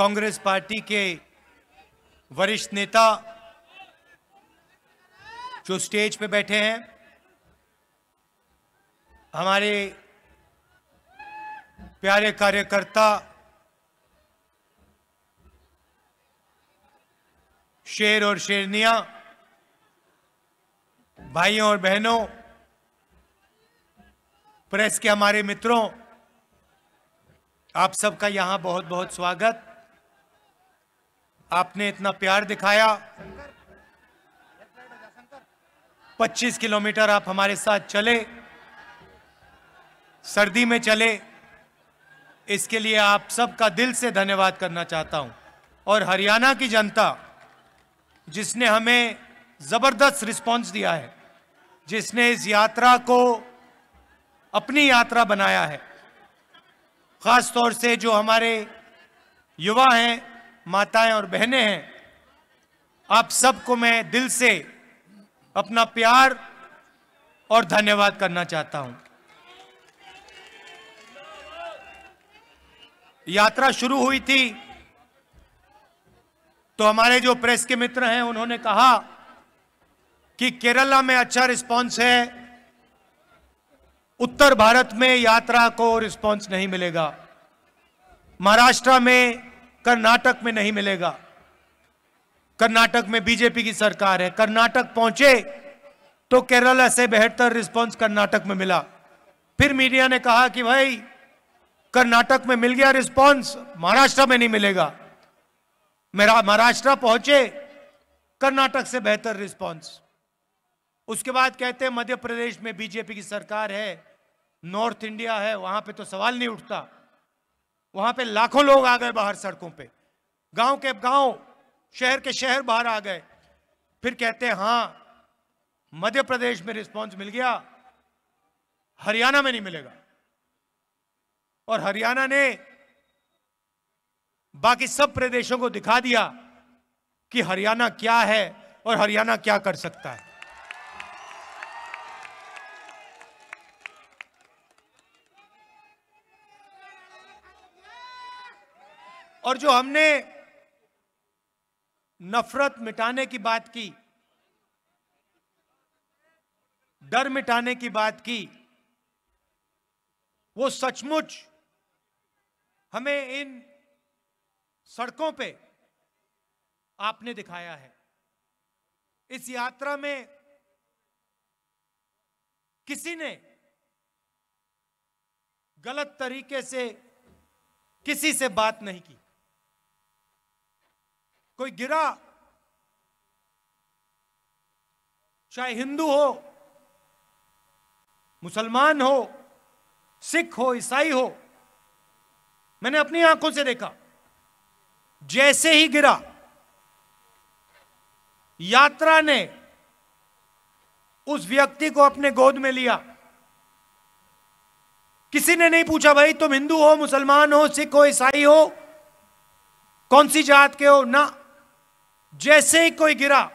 Congress party के वरिष्ठ नेता जो स्टेज पे बैठे हैं हमारे प्यारे कार्यकर्ता शेर और शेरनिया भाइयों और बहनों प्रेस के हमारे मित्रों आप सबका यहां बहुत बहुत स्वागत आपने इतना प्यार दिखाया 25 किलोमीटर आप हमारे साथ चले सर्दी में चले इसके लिए आप सबका दिल से धन्यवाद करना चाहता हूं और हरियाणा की जनता जिसने हमें ज़बरदस्त रिस्पांस दिया है जिसने इस यात्रा को अपनी यात्रा बनाया है ख़ास तौर से जो हमारे युवा हैं माताएं और बहनें हैं आप सबको मैं दिल से अपना प्यार और धन्यवाद करना चाहता हूं यात्रा शुरू हुई थी तो हमारे जो प्रेस के मित्र हैं उन्होंने कहा कि केरला में अच्छा रिस्पांस है उत्तर भारत में यात्रा को रिस्पांस नहीं मिलेगा महाराष्ट्र में कर्नाटक में नहीं मिलेगा कर्नाटक में बीजेपी की सरकार है कर्नाटक पहुंचे तो केरला से बेहतर रिस्पांस कर्नाटक में मिला फिर मीडिया ने कहा कि भाई कर्नाटक में मिल गया रिस्पांस महाराष्ट्र में नहीं मिलेगा मेरा महाराष्ट्र पहुंचे कर्नाटक से बेहतर रिस्पांस उसके बाद कहते हैं मध्य प्रदेश में बीजेपी की सरकार है नॉर्थ इंडिया है वहां पे तो सवाल नहीं उठता वहां पे लाखों लोग आ गए बाहर सड़कों पे गांव के गांव शहर के शहर बाहर आ गए फिर कहते हैं हां मध्य प्रदेश में रिस्पांस मिल गया हरियाणा में नहीं मिलेगा और हरियाणा ने बाकी सब प्रदेशों को दिखा दिया कि हरियाणा क्या है और हरियाणा क्या कर सकता है और जो हमने नफरत मिटाने की बात की डर मिटाने की बात की वो सचमुच हमें इन सड़कों पे आपने दिखाया है इस यात्रा में किसी ने गलत तरीके से किसी से बात नहीं की कोई गिरा चाहे हिंदू हो मुसलमान हो सिख हो ईसाई हो मैंने अपनी आंखों से देखा जैसे ही गिरा यात्रा ने उस व्यक्ति को अपने गोद में लिया किसी ने नहीं पूछा भाई तुम हिंदू हो मुसलमान हो सिख हो ईसाई हो कौन सी जात के हो ना जैसे ही कोई गिरा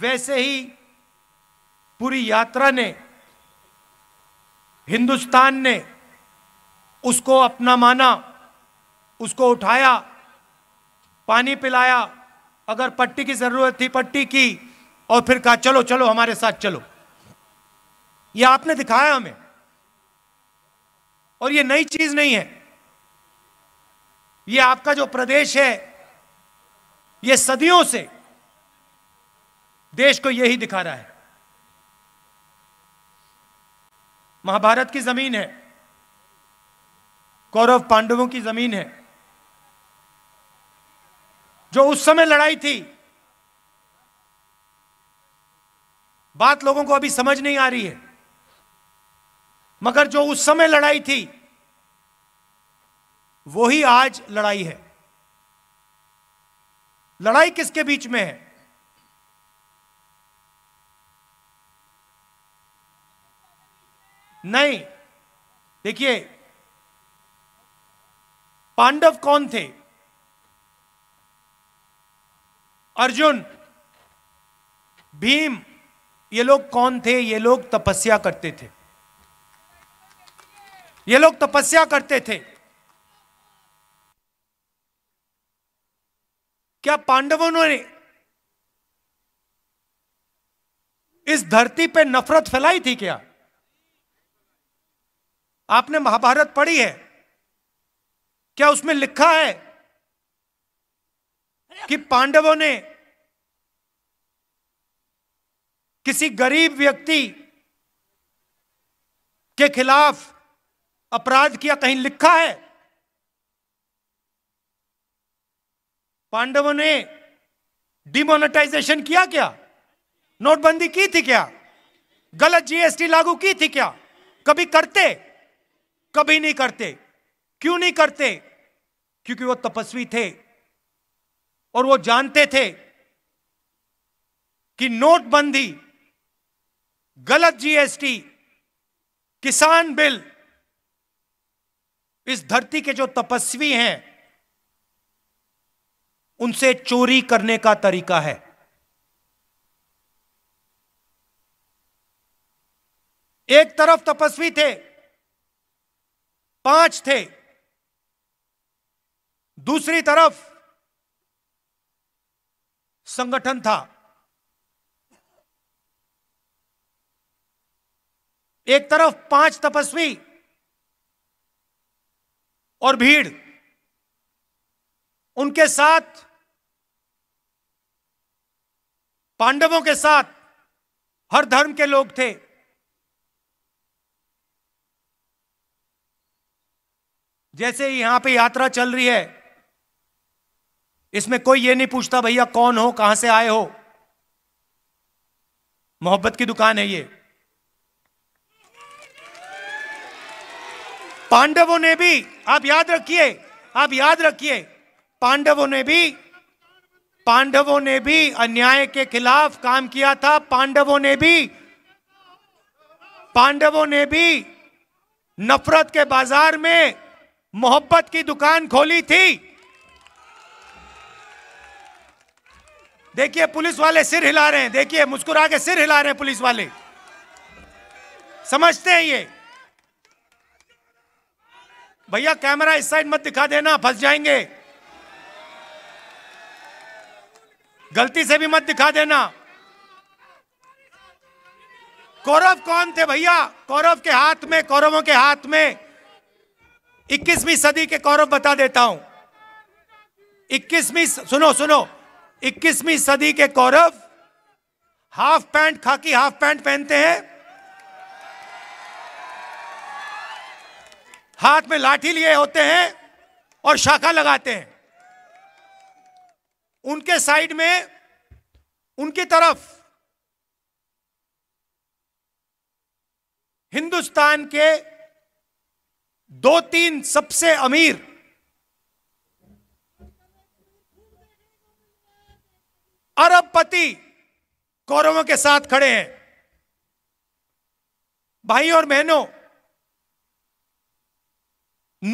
वैसे ही पूरी यात्रा ने हिंदुस्तान ने उसको अपना माना उसको उठाया पानी पिलाया अगर पट्टी की जरूरत थी पट्टी की और फिर कहा चलो चलो हमारे साथ चलो यह आपने दिखाया हमें और यह नई चीज नहीं है यह आपका जो प्रदेश है ये सदियों से देश को यही दिखा रहा है महाभारत की जमीन है कौरव पांडवों की जमीन है जो उस समय लड़ाई थी बात लोगों को अभी समझ नहीं आ रही है मगर जो उस समय लड़ाई थी वो ही आज लड़ाई है लड़ाई किसके बीच में है नहीं देखिए पांडव कौन थे अर्जुन भीम ये लोग कौन थे ये लोग तपस्या करते थे ये लोग तपस्या करते थे क्या पांडवों ने इस धरती पे नफरत फैलाई थी क्या आपने महाभारत पढ़ी है क्या उसमें लिखा है कि पांडवों ने किसी गरीब व्यक्ति के खिलाफ अपराध किया कहीं लिखा है पांडवों ने डिमोनेटाइजेशन किया क्या नोटबंदी की थी क्या गलत जीएसटी लागू की थी क्या कभी करते कभी नहीं करते क्यों नहीं करते क्योंकि वो तपस्वी थे और वो जानते थे कि नोटबंदी गलत जीएसटी किसान बिल इस धरती के जो तपस्वी हैं उनसे चोरी करने का तरीका है एक तरफ तपस्वी थे पांच थे दूसरी तरफ संगठन था एक तरफ पांच तपस्वी और भीड़ उनके साथ पांडवों के साथ हर धर्म के लोग थे जैसे यहां पे यात्रा चल रही है इसमें कोई ये नहीं पूछता भैया कौन हो कहां से आए हो मोहब्बत की दुकान है ये पांडवों ने भी आप याद रखिए आप याद रखिए पांडवों ने भी पांडवों ने भी अन्याय के खिलाफ काम किया था पांडवों ने भी पांडवों ने भी नफरत के बाजार में मोहब्बत की दुकान खोली थी देखिए पुलिस वाले सिर हिला रहे हैं देखिए मुस्कुरा के सिर हिला रहे हैं पुलिस वाले समझते हैं ये भैया कैमरा इस साइड मत दिखा देना फंस जाएंगे गलती से भी मत दिखा देना कौरव कौन थे भैया कौरव के हाथ में कौरवों के हाथ में 21वीं सदी के कौरव बता देता हूं 21वीं सुनो सुनो 21वीं सदी के कौरव हाफ पैंट खाकी हाफ पैंट पहनते हैं हाथ में लाठी लिए होते हैं और शाखा लगाते हैं उनके साइड में उनकी तरफ हिंदुस्तान के दो तीन सबसे अमीर अरबपति कौरवों के साथ खड़े हैं भाई और बहनों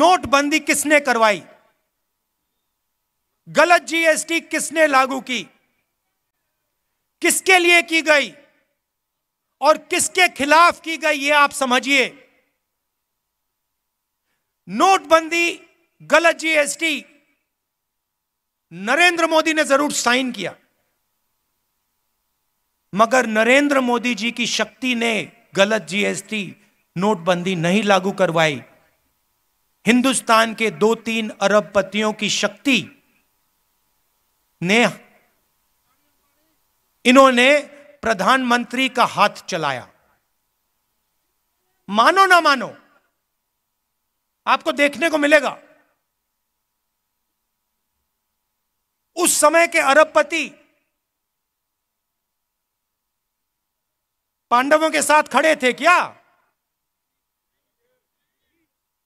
नोटबंदी किसने करवाई गलत जीएसटी किसने लागू की किसके लिए की गई और किसके खिलाफ की गई ये आप समझिए नोटबंदी गलत जीएसटी नरेंद्र मोदी ने जरूर साइन किया मगर नरेंद्र मोदी जी की शक्ति ने गलत जीएसटी नोटबंदी नहीं लागू करवाई हिंदुस्तान के दो तीन अरब पतियों की शक्ति ने इन्होंने प्रधानमंत्री का हाथ चलाया मानो ना मानो आपको देखने को मिलेगा उस समय के अरबपति पांडवों के साथ खड़े थे क्या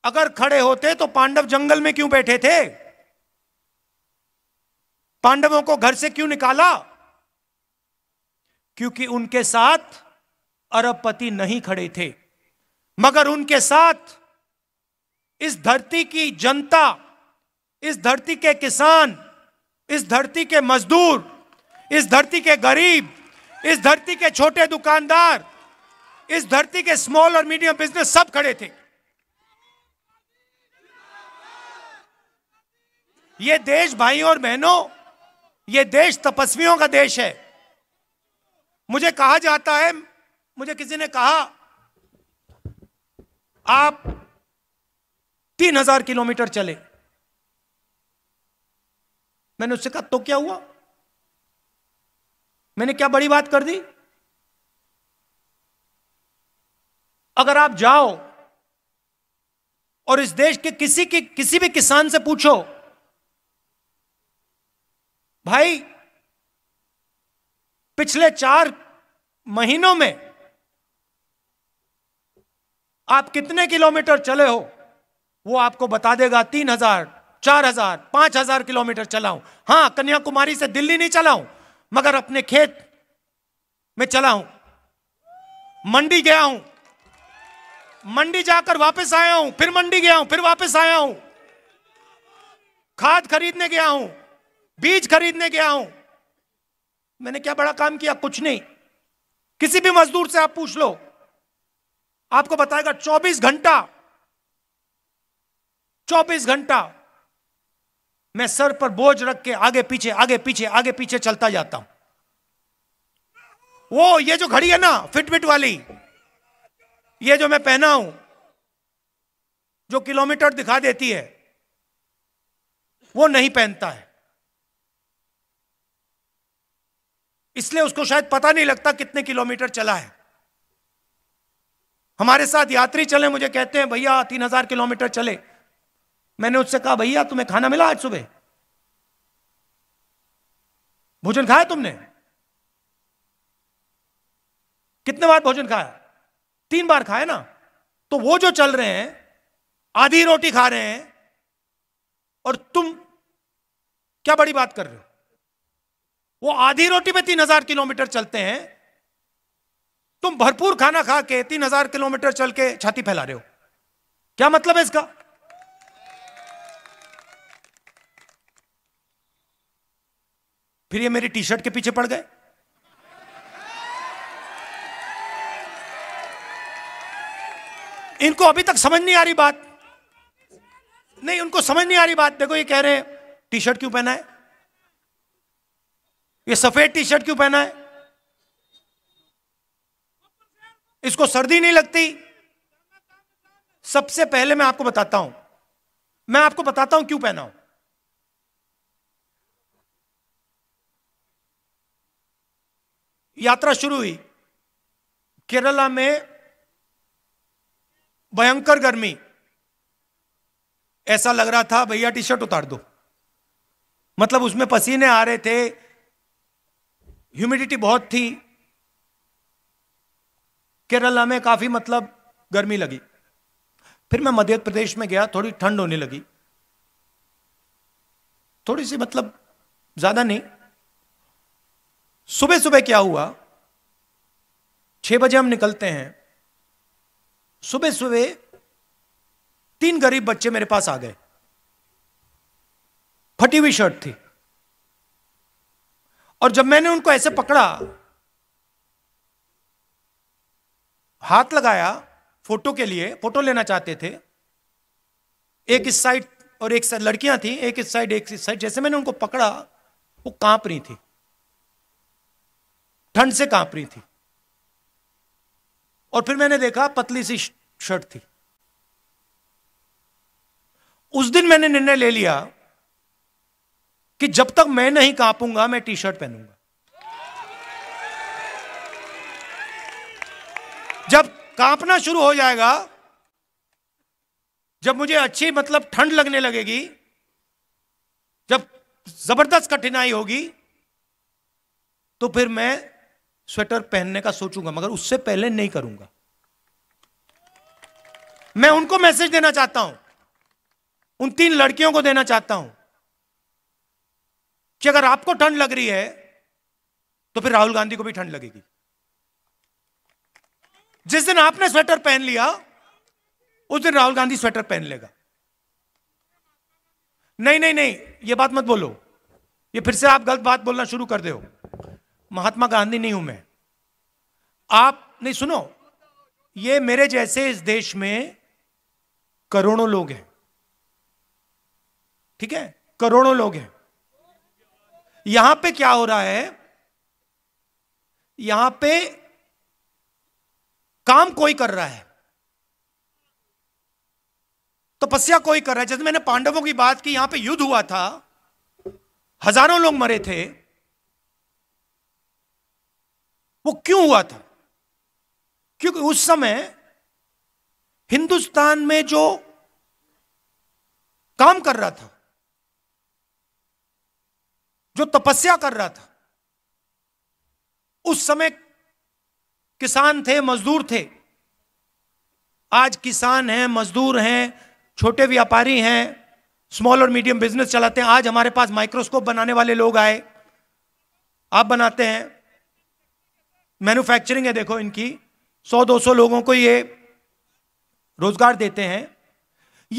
अगर खड़े होते तो पांडव जंगल में क्यों बैठे थे पांडवों को घर से क्यों निकाला क्योंकि उनके साथ अरबपति नहीं खड़े थे मगर उनके साथ इस धरती की जनता इस धरती के किसान इस धरती के मजदूर इस धरती के गरीब इस धरती के छोटे दुकानदार इस धरती के स्मॉल और मीडियम बिजनेस सब खड़े थे ये देश भाइयों और बहनों ये देश तपस्वियों का देश है मुझे कहा जाता है मुझे किसी ने कहा आप तीन हजार किलोमीटर चले मैंने उससे कहा तो क्या हुआ मैंने क्या बड़ी बात कर दी अगर आप जाओ और इस देश के किसी के किसी भी किसान से पूछो भाई पिछले चार महीनों में आप कितने किलोमीटर चले हो वो आपको बता देगा तीन हजार चार हजार पांच हजार किलोमीटर चला हूं हां कन्याकुमारी से दिल्ली नहीं चला हूं मगर अपने खेत में चला हूं मंडी गया हूं मंडी जाकर वापस आया हूं फिर मंडी गया हूं फिर वापस आया हूं खाद खरीदने गया हूं बीज खरीदने गया हूं मैंने क्या बड़ा काम किया कुछ नहीं किसी भी मजदूर से आप पूछ लो आपको बताएगा 24 घंटा 24 घंटा मैं सर पर बोझ रख के आगे पीछे आगे पीछे आगे पीछे चलता जाता हूं वो ये जो घड़ी है ना फिटबिट वाली ये जो मैं पहना हूं जो किलोमीटर दिखा देती है वो नहीं पहनता है इसलिए उसको शायद पता नहीं लगता कितने किलोमीटर चला है हमारे साथ यात्री चले मुझे कहते हैं भैया तीन हजार किलोमीटर चले मैंने उससे कहा भैया तुम्हें खाना मिला आज सुबह भोजन खाया तुमने कितने बार भोजन खाया तीन बार खाया ना तो वो जो चल रहे हैं आधी रोटी खा रहे हैं और तुम क्या बड़ी बात कर रहे हो वो आधी रोटी पे तीन हजार किलोमीटर चलते हैं तुम भरपूर खाना खा के तीन हजार किलोमीटर चल के छाती फैला रहे हो क्या मतलब है इसका फिर ये मेरी टी शर्ट के पीछे पड़ गए इनको अभी तक समझ नहीं आ रही बात नहीं उनको समझ नहीं आ रही बात देखो ये कह रहे हैं टी शर्ट क्यों पहना है ये सफेद टी शर्ट क्यों पहना है इसको सर्दी नहीं लगती सबसे पहले मैं आपको बताता हूं मैं आपको बताता हूं क्यों पहना हूं यात्रा शुरू हुई केरला में भयंकर गर्मी ऐसा लग रहा था भैया टी शर्ट उतार दो मतलब उसमें पसीने आ रहे थे ह्यूमिडिटी बहुत थी केरला में काफी मतलब गर्मी लगी फिर मैं मध्य प्रदेश में गया थोड़ी ठंड होने लगी थोड़ी सी मतलब ज्यादा नहीं सुबह सुबह क्या हुआ छह बजे हम निकलते हैं सुबह सुबह तीन गरीब बच्चे मेरे पास आ गए फटी हुई शर्ट थी और जब मैंने उनको ऐसे पकड़ा हाथ लगाया फोटो के लिए फोटो लेना चाहते थे एक इस साइड और एक साइड लड़कियां थी एक इस साइड एक इस साइड जैसे मैंने उनको पकड़ा वो कांप रही थी ठंड से कांप रही थी और फिर मैंने देखा पतली सी शर्ट थी उस दिन मैंने निर्णय ले लिया कि जब तक मैं नहीं कांपूंगा मैं टी शर्ट पहनूंगा जब कांपना शुरू हो जाएगा जब मुझे अच्छी मतलब ठंड लगने लगेगी जब जबरदस्त कठिनाई होगी तो फिर मैं स्वेटर पहनने का सोचूंगा मगर उससे पहले नहीं करूंगा मैं उनको मैसेज देना चाहता हूं उन तीन लड़कियों को देना चाहता हूं कि अगर आपको ठंड लग रही है तो फिर राहुल गांधी को भी ठंड लगेगी जिस दिन आपने स्वेटर पहन लिया उस दिन राहुल गांधी स्वेटर पहन लेगा नहीं नहीं नहीं ये बात मत बोलो ये फिर से आप गलत बात बोलना शुरू कर दो महात्मा गांधी नहीं हूं मैं आप नहीं सुनो ये मेरे जैसे इस देश में करोड़ों लोग हैं ठीक है करोड़ों लोग हैं यहां पे क्या हो रहा है यहां पे काम कोई कर रहा है तपस्या कोई कर रहा है जैसे मैंने पांडवों की बात की यहां पे युद्ध हुआ था हजारों लोग मरे थे वो क्यों हुआ था क्योंकि उस समय हिंदुस्तान में जो काम कर रहा था जो तपस्या कर रहा था उस समय किसान थे मजदूर थे आज किसान हैं मजदूर हैं छोटे व्यापारी हैं स्मॉल और मीडियम बिजनेस चलाते हैं आज हमारे पास माइक्रोस्कोप बनाने वाले लोग आए आप बनाते हैं मैन्युफैक्चरिंग है देखो इनकी 100-200 लोगों को ये रोजगार देते हैं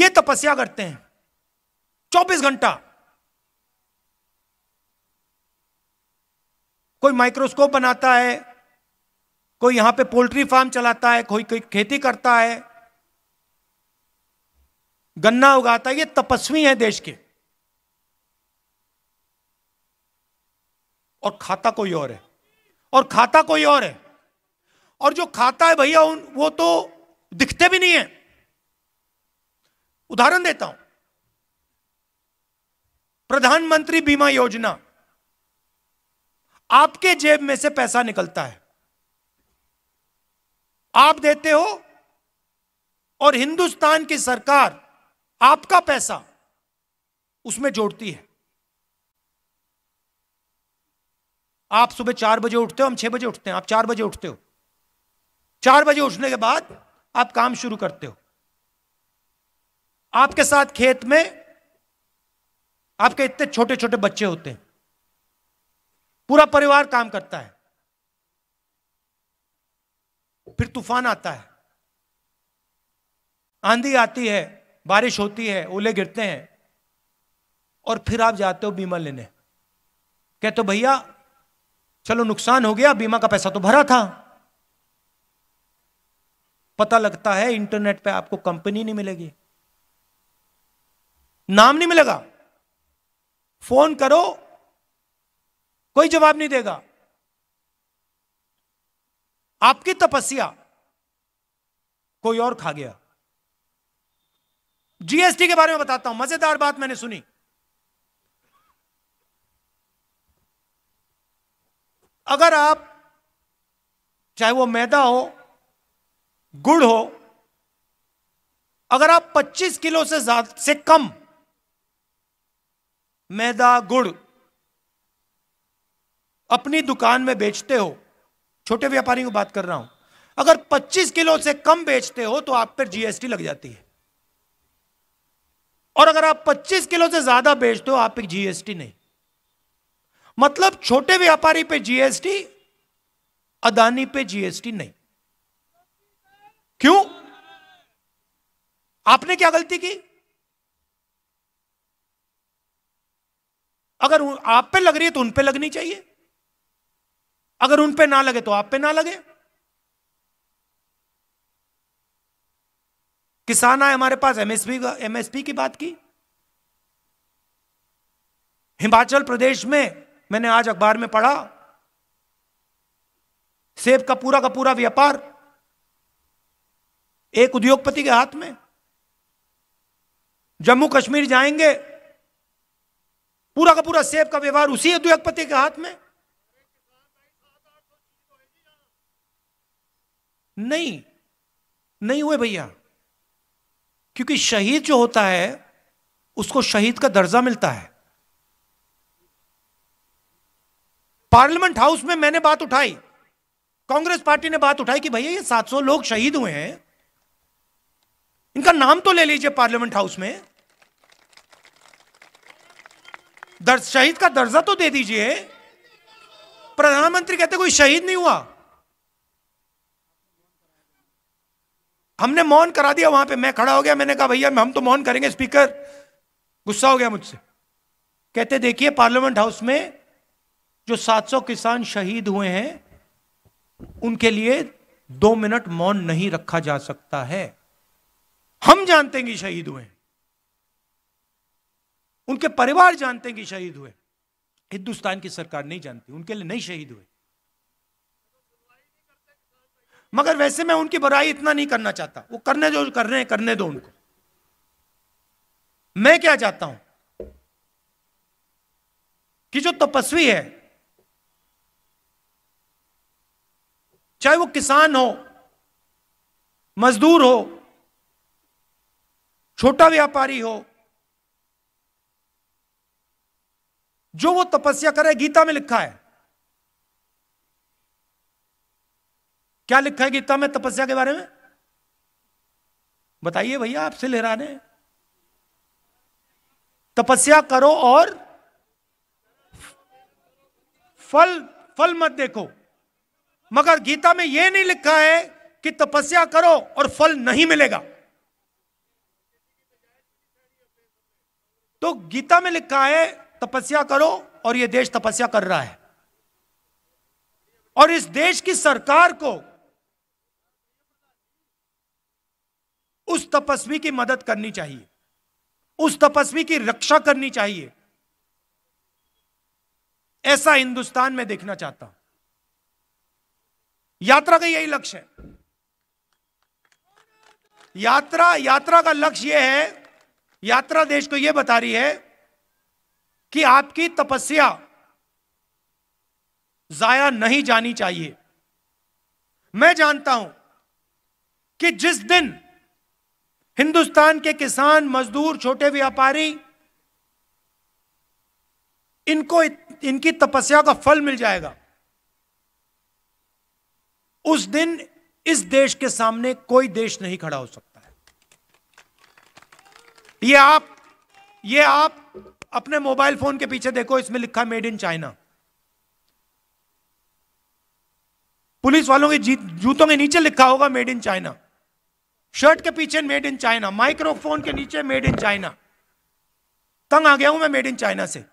ये तपस्या करते हैं 24 घंटा कोई माइक्रोस्कोप बनाता है कोई यहां पे पोल्ट्री फार्म चलाता है कोई कोई खेती करता है गन्ना उगाता है ये तपस्वी है देश के और खाता कोई और है और खाता कोई और है और जो खाता है भैया वो तो दिखते भी नहीं है उदाहरण देता हूं प्रधानमंत्री बीमा योजना आपके जेब में से पैसा निकलता है आप देते हो और हिंदुस्तान की सरकार आपका पैसा उसमें जोड़ती है आप सुबह चार बजे उठते हो हम छह बजे उठते हैं आप चार बजे उठते हो चार बजे उठने के बाद आप काम शुरू करते हो आपके साथ खेत में आपके इतने छोटे छोटे बच्चे होते हैं पूरा परिवार काम करता है फिर तूफान आता है आंधी आती है बारिश होती है ओले गिरते हैं और फिर आप जाते हो बीमा लेने कहते तो भैया चलो नुकसान हो गया बीमा का पैसा तो भरा था पता लगता है इंटरनेट पे आपको कंपनी नहीं मिलेगी नाम नहीं मिलेगा फोन करो कोई जवाब नहीं देगा आपकी तपस्या कोई और खा गया जीएसटी के बारे में बताता हूं मजेदार बात मैंने सुनी अगर आप चाहे वो मैदा हो गुड़ हो अगर आप 25 किलो से ज्यादा से कम मैदा गुड़ अपनी दुकान में बेचते हो छोटे व्यापारी को बात कर रहा हूं अगर 25 किलो से कम बेचते हो तो आप पर जीएसटी लग जाती है और अगर आप 25 किलो से ज्यादा बेचते हो आप पर जीएसटी नहीं मतलब छोटे व्यापारी पे जीएसटी अदानी पे जीएसटी नहीं क्यों आपने क्या गलती की अगर आप पे लग रही है तो उन पे लगनी चाहिए अगर उन पे ना लगे तो आप पे ना लगे किसान आए हमारे पास एमएसपी एमएसपी की बात की हिमाचल प्रदेश में मैंने आज अखबार में पढ़ा सेब का पूरा का पूरा व्यापार एक उद्योगपति के हाथ में जम्मू कश्मीर जाएंगे पूरा का पूरा सेब का व्यवहार उसी उद्योगपति के हाथ में नहीं नहीं हुए भैया क्योंकि शहीद जो होता है उसको शहीद का दर्जा मिलता है पार्लियामेंट हाउस में मैंने बात उठाई कांग्रेस पार्टी ने बात उठाई कि भैया ये 700 लोग शहीद हुए हैं इनका नाम तो ले लीजिए पार्लियामेंट हाउस में शहीद का दर्जा तो दे दीजिए प्रधानमंत्री कहते कोई शहीद नहीं हुआ हमने मौन करा दिया वहां पे मैं खड़ा हो गया मैंने कहा भैया हम तो मौन करेंगे स्पीकर गुस्सा हो गया मुझसे कहते देखिए पार्लियामेंट हाउस में जो 700 किसान शहीद हुए हैं उनके लिए दो मिनट मौन नहीं रखा जा सकता है हम जानते हैं कि शहीद हुए उनके परिवार जानते हैं कि शहीद हुए हिंदुस्तान की सरकार नहीं जानती उनके लिए नहीं शहीद हुए मगर वैसे मैं उनकी बुराई इतना नहीं करना चाहता वो करने जो कर रहे हैं करने दो उनको मैं क्या चाहता हूं कि जो तपस्वी है चाहे वो किसान हो मजदूर हो छोटा व्यापारी हो जो वो तपस्या करे गीता में लिखा है क्या लिखा है गीता में तपस्या के बारे में बताइए भैया आपसे रहा तपस्या करो और फल फल मत देखो मगर गीता में यह नहीं लिखा है कि तपस्या करो और फल नहीं मिलेगा तो गीता में लिखा है तपस्या करो और यह देश तपस्या कर रहा है और इस देश की सरकार को उस तपस्वी की मदद करनी चाहिए उस तपस्वी की रक्षा करनी चाहिए ऐसा हिंदुस्तान में देखना चाहता हूं यात्रा का यही लक्ष्य है यात्रा यात्रा का लक्ष्य यह है यात्रा देश को यह बता रही है कि आपकी तपस्या जाया नहीं जानी चाहिए मैं जानता हूं कि जिस दिन हिंदुस्तान के किसान मजदूर छोटे व्यापारी इनको इनकी तपस्या का फल मिल जाएगा उस दिन इस देश के सामने कोई देश नहीं खड़ा हो सकता है ये आप ये आप अपने मोबाइल फोन के पीछे देखो इसमें लिखा मेड इन चाइना पुलिस वालों के जूतों के नीचे लिखा होगा मेड इन चाइना शर्ट के पीछे मेड इन चाइना माइक्रोफोन के नीचे मेड इन चाइना तंग आ गया हूं मैं मेड इन चाइना से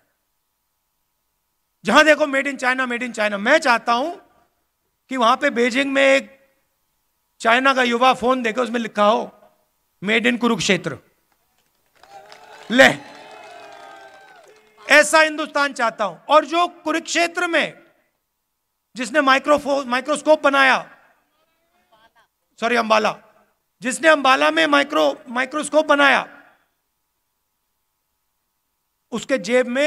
जहां देखो made in China made in China मैं चाहता हूं कि वहां पे बेजिंग में एक चाइना का युवा फोन देखे उसमें लिखा हो मेड इन कुरुक्षेत्र ले ऐसा हिंदुस्तान चाहता हूं और जो कुरुक्षेत्र में जिसने माइक्रोफोन माइक्रोस्कोप बनाया सॉरी अंबाला जिसने अंबाला में माइक्रो माइक्रोस्कोप बनाया उसके जेब में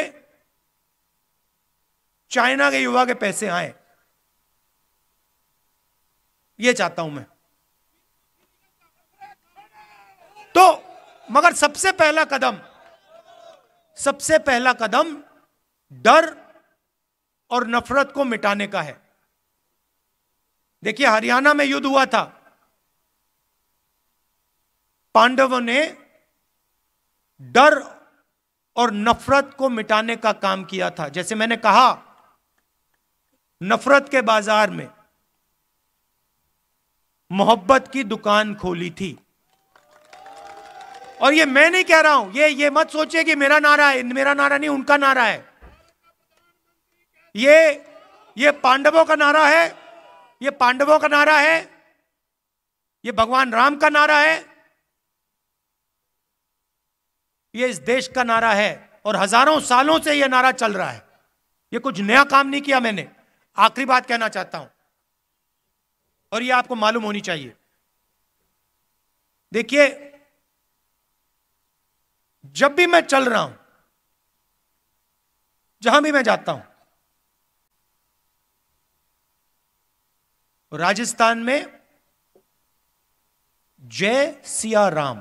चाइना के युवा के पैसे आए ये चाहता हूं मैं तो मगर सबसे पहला कदम सबसे पहला कदम डर और नफरत को मिटाने का है देखिए हरियाणा में युद्ध हुआ था पांडवों ने डर और नफरत को मिटाने का काम किया था जैसे मैंने कहा नफरत के बाजार में मोहब्बत की दुकान खोली थी और ये मैं नहीं कह रहा हूं ये ये मत सोचिए कि मेरा नारा है मेरा नारा नहीं उनका नारा है ये ये पांडवों का नारा है ये पांडवों का नारा है ये भगवान राम का नारा है ये इस देश का नारा है और हजारों सालों से यह नारा चल रहा है यह कुछ नया काम नहीं किया मैंने आखिरी बात कहना चाहता हूं और यह आपको मालूम होनी चाहिए देखिए जब भी मैं चल रहा हूं जहां भी मैं जाता हूं राजस्थान में जय सिया राम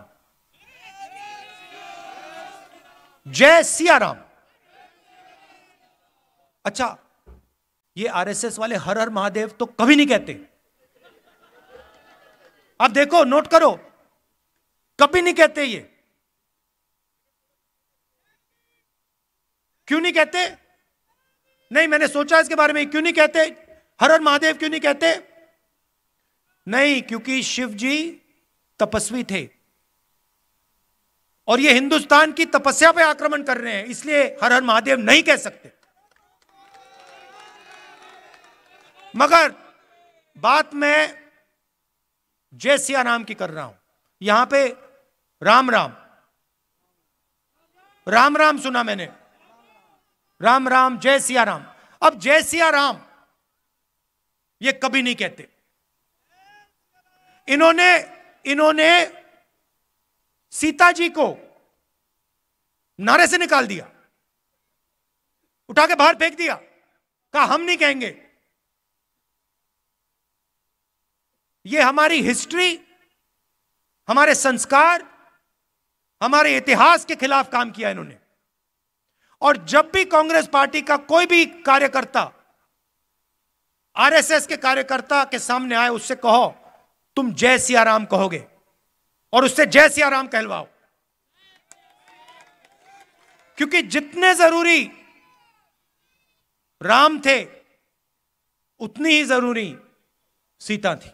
जय सिया राम अच्छा ये आरएसएस वाले हर हर महादेव तो कभी नहीं कहते आप देखो नोट करो कभी नहीं कहते ये क्यों नहीं कहते नहीं मैंने सोचा इसके बारे में क्यों नहीं कहते हर हर महादेव क्यों नहीं कहते नहीं क्योंकि शिव जी तपस्वी थे और ये हिंदुस्तान की तपस्या पे आक्रमण कर रहे हैं इसलिए हर हर महादेव नहीं कह सकते मगर बात मैं जय सिया राम की कर रहा हूं यहां पे राम राम राम राम सुना मैंने राम राम जय सिया राम अब जय सिया राम ये कभी नहीं कहते इन्होंने इन्होंने सीता जी को नारे से निकाल दिया उठा के बाहर फेंक दिया कहा हम नहीं कहेंगे ये हमारी हिस्ट्री हमारे संस्कार हमारे इतिहास के खिलाफ काम किया इन्होंने और जब भी कांग्रेस पार्टी का कोई भी कार्यकर्ता आरएसएस के कार्यकर्ता के सामने आए उससे कहो तुम जय सियाराम कहोगे और उससे जय सिया राम कहलवाओ क्योंकि जितने जरूरी राम थे उतनी ही जरूरी सीता थी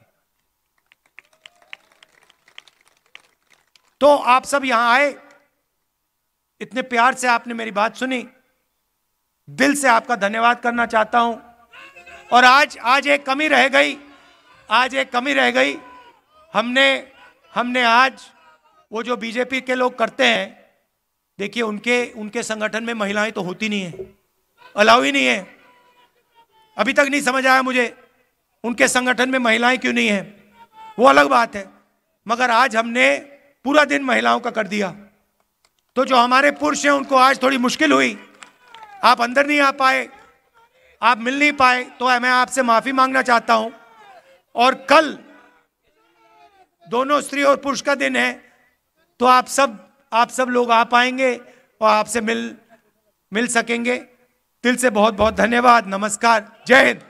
तो आप सब यहां आए इतने प्यार से आपने मेरी बात सुनी दिल से आपका धन्यवाद करना चाहता हूं और आज आज एक कमी रह गई आज एक कमी रह गई हमने हमने आज वो जो बीजेपी के लोग करते हैं देखिए उनके उनके संगठन में महिलाएं तो होती नहीं है अलाउ ही नहीं है अभी तक नहीं समझ आया मुझे उनके संगठन में महिलाएं क्यों नहीं है वो अलग बात है मगर आज हमने पूरा दिन महिलाओं का कर दिया तो जो हमारे पुरुष हैं उनको आज थोड़ी मुश्किल हुई आप अंदर नहीं आ पाए आप मिल नहीं पाए तो मैं आपसे माफ़ी मांगना चाहता हूं और कल दोनों स्त्री और पुरुष का दिन है तो आप सब आप सब लोग आ पाएंगे और आपसे मिल मिल सकेंगे दिल से बहुत बहुत धन्यवाद नमस्कार जय हिंद